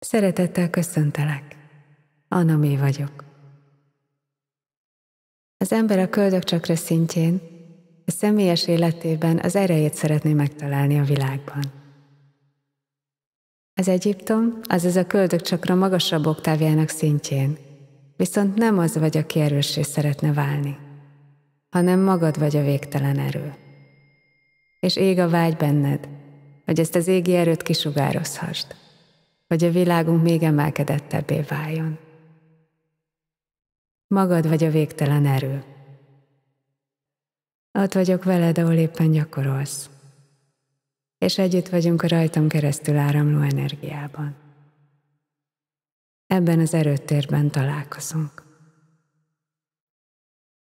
Szeretettel köszöntelek. Anomé vagyok. Az ember a köldökcsakra szintjén, a személyes életében az erejét szeretné megtalálni a világban. Az Egyiptom, azaz a köldökcsakra magasabb oktávjának szintjén, viszont nem az vagy, aki erőssé szeretne válni, hanem magad vagy a végtelen erő. És ég a vágy benned, hogy ezt az égi erőt kisugározhasd hogy a világunk még emelkedettebbé váljon. Magad vagy a végtelen erő. Ott vagyok veled, ahol éppen gyakorolsz. És együtt vagyunk a rajtam keresztül áramló energiában. Ebben az erőtérben találkozunk.